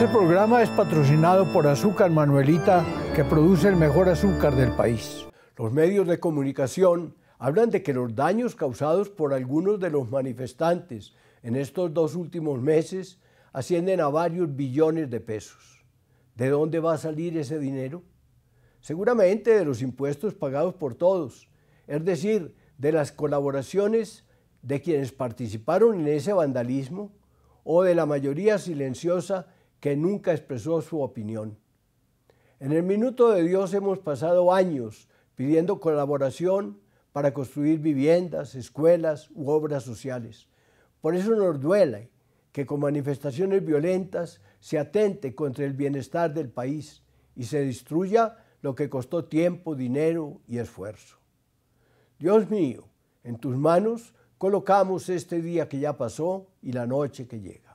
Este programa es patrocinado por Azúcar Manuelita, que produce el mejor azúcar del país. Los medios de comunicación hablan de que los daños causados por algunos de los manifestantes en estos dos últimos meses ascienden a varios billones de pesos. ¿De dónde va a salir ese dinero? Seguramente de los impuestos pagados por todos, es decir, de las colaboraciones de quienes participaron en ese vandalismo o de la mayoría silenciosa que nunca expresó su opinión. En el minuto de Dios hemos pasado años pidiendo colaboración para construir viviendas, escuelas u obras sociales. Por eso nos duele que con manifestaciones violentas se atente contra el bienestar del país y se destruya lo que costó tiempo, dinero y esfuerzo. Dios mío, en tus manos colocamos este día que ya pasó y la noche que llega.